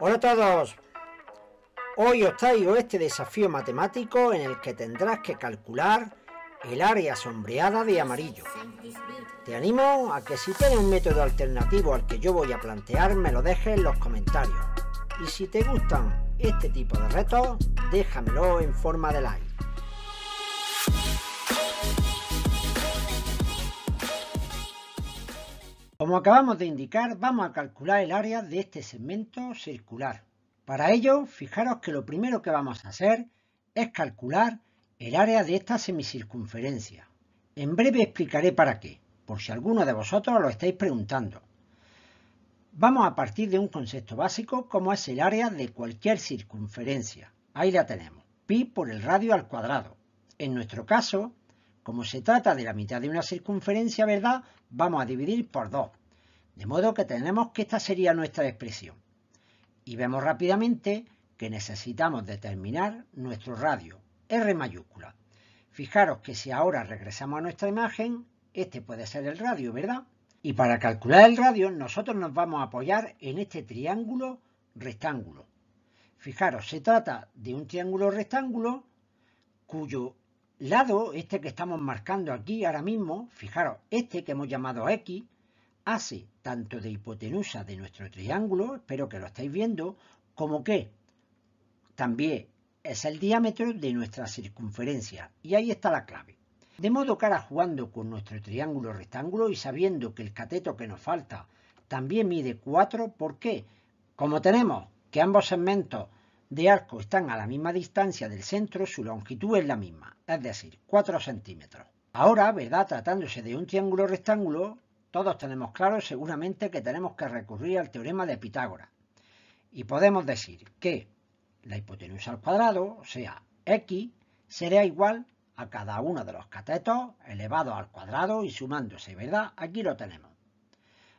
Hola a todos. Hoy os traigo este desafío matemático en el que tendrás que calcular el área sombreada de amarillo. Te animo a que si tienes un método alternativo al que yo voy a plantear me lo dejes en los comentarios. Y si te gustan este tipo de retos, déjamelo en forma de like. Como acabamos de indicar, vamos a calcular el área de este segmento circular. Para ello, fijaros que lo primero que vamos a hacer es calcular el área de esta semicircunferencia. En breve explicaré para qué, por si alguno de vosotros lo estáis preguntando. Vamos a partir de un concepto básico como es el área de cualquier circunferencia. Ahí la tenemos, pi por el radio al cuadrado. En nuestro caso, como se trata de la mitad de una circunferencia, ¿verdad? Vamos a dividir por 2. De modo que tenemos que esta sería nuestra expresión. Y vemos rápidamente que necesitamos determinar nuestro radio, R mayúscula. Fijaros que si ahora regresamos a nuestra imagen, este puede ser el radio, ¿verdad? Y para calcular el radio, nosotros nos vamos a apoyar en este triángulo rectángulo. Fijaros, se trata de un triángulo rectángulo cuyo lado, este que estamos marcando aquí ahora mismo, fijaros, este que hemos llamado X, hace tanto de hipotenusa de nuestro triángulo, espero que lo estáis viendo, como que también es el diámetro de nuestra circunferencia. Y ahí está la clave. De modo que ahora jugando con nuestro triángulo rectángulo y sabiendo que el cateto que nos falta también mide 4, ¿por qué? Como tenemos que ambos segmentos de arco están a la misma distancia del centro, su longitud es la misma, es decir, 4 centímetros. Ahora, ¿verdad? Tratándose de un triángulo rectángulo, todos tenemos claro seguramente que tenemos que recurrir al teorema de Pitágoras. Y podemos decir que la hipotenusa al cuadrado, o sea, x, será igual a cada uno de los catetos elevados al cuadrado y sumándose, ¿verdad? Aquí lo tenemos.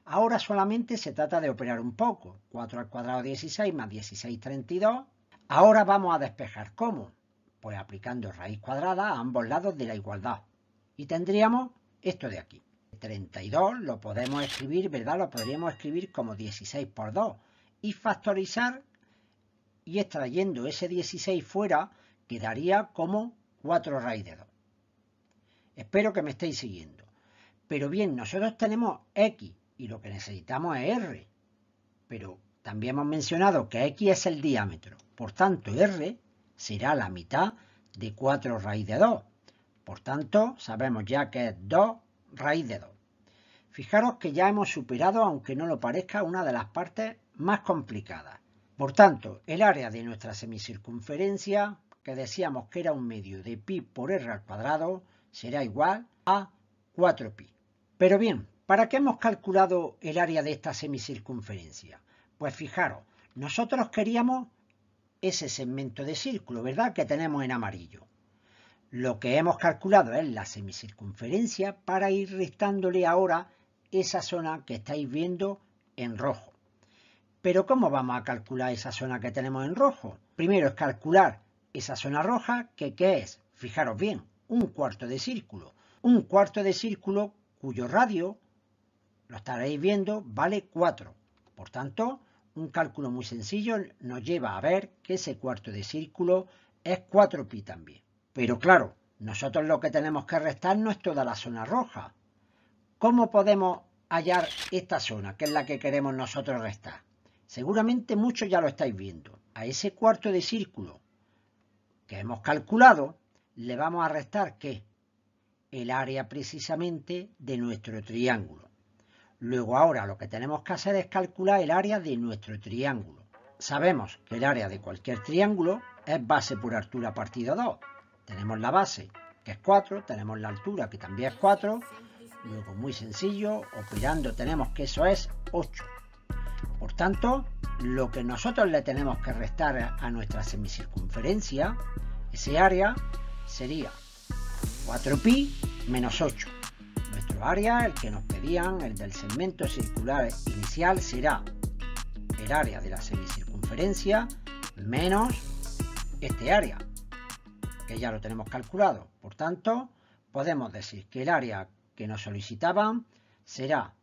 Ahora solamente se trata de operar un poco. 4 al cuadrado 16 más 16, 32 Ahora vamos a despejar. ¿Cómo? Pues aplicando raíz cuadrada a ambos lados de la igualdad. Y tendríamos esto de aquí. 32 lo podemos escribir, ¿verdad? Lo podríamos escribir como 16 por 2. Y factorizar y extrayendo ese 16 fuera quedaría como 4 raíz de 2. Espero que me estéis siguiendo. Pero bien, nosotros tenemos X y lo que necesitamos es R. Pero también hemos mencionado que x es el diámetro, por tanto r será la mitad de 4 raíz de 2. Por tanto, sabemos ya que es 2 raíz de 2. Fijaros que ya hemos superado, aunque no lo parezca, una de las partes más complicadas. Por tanto, el área de nuestra semicircunferencia, que decíamos que era un medio de pi por r al cuadrado, será igual a 4pi. Pero bien, ¿para qué hemos calculado el área de esta semicircunferencia? Pues fijaros, nosotros queríamos ese segmento de círculo, ¿verdad? Que tenemos en amarillo. Lo que hemos calculado es la semicircunferencia para ir restándole ahora esa zona que estáis viendo en rojo. Pero ¿cómo vamos a calcular esa zona que tenemos en rojo? Primero es calcular esa zona roja, que ¿qué es? Fijaros bien, un cuarto de círculo. Un cuarto de círculo cuyo radio, lo estaréis viendo, vale 4. Por tanto, un cálculo muy sencillo nos lleva a ver que ese cuarto de círculo es 4pi también. Pero claro, nosotros lo que tenemos que restar no es toda la zona roja. ¿Cómo podemos hallar esta zona, que es la que queremos nosotros restar? Seguramente muchos ya lo estáis viendo. A ese cuarto de círculo que hemos calculado, le vamos a restar ¿qué? El área precisamente de nuestro triángulo. Luego ahora lo que tenemos que hacer es calcular el área de nuestro triángulo. Sabemos que el área de cualquier triángulo es base por altura partido 2. Tenemos la base, que es 4, tenemos la altura, que también es 4. Luego, muy sencillo, operando tenemos que eso es 8. Por tanto, lo que nosotros le tenemos que restar a nuestra semicircunferencia, ese área, sería 4pi menos 8 área, el que nos pedían, el del segmento circular inicial será el área de la semicircunferencia menos este área, que ya lo tenemos calculado. Por tanto, podemos decir que el área que nos solicitaban será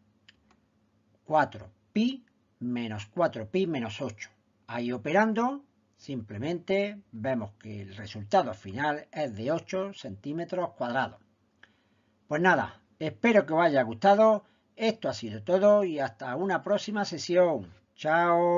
4pi menos 4pi menos 8. Ahí operando, simplemente vemos que el resultado final es de 8 centímetros cuadrados. Pues nada, Espero que os haya gustado. Esto ha sido todo y hasta una próxima sesión. Chao.